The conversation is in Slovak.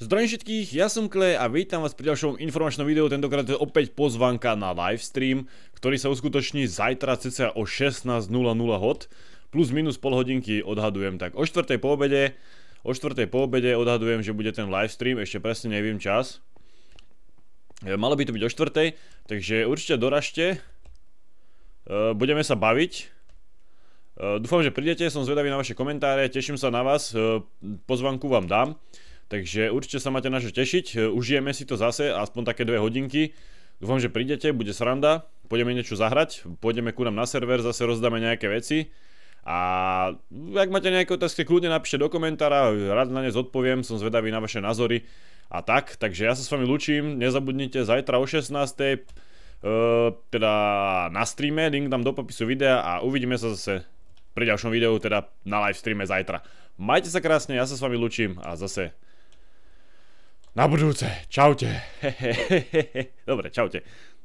Zdravím všetkých, ja som Kle a vítam vás pri ďalšom informačnom videu, tentokrát je opäť pozvanka na livestream, ktorý sa uskutoční zajtra cca o 16.00 hod, plus minus pol hodinky odhadujem, tak o 4.00 po obede, o 4.00 po obede odhadujem, že bude ten livestream, ešte presne neviem čas. E, malo by to byť o 4. takže určite doražte, e, budeme sa baviť. E, dúfam, že prídete, som zvedavý na vaše komentáre, teším sa na vás, pozvanku vám dám. Takže určite sa máte na čo tešiť, e, užijeme si to zase, aspoň také dve hodinky. Dúfam, že prídete, bude sranda, pôjdeme niečo zahrať, pôjdeme ku nám na server, zase rozdáme nejaké veci. A ak máte nejaké otázky, kľudne napíšte do komentára, rád na ne zodpoviem, som zvedavý na vaše názory a tak. Takže ja sa s vami lučím, nezabudnite zajtra o 16. E, teda na streame, link dám do popisu videa a uvidíme sa zase pri ďalšom videu, teda na live streame zajtra. Majte sa krásne, ja sa s vami lučím a zase na budúce. Čaute. Dobre, čaute.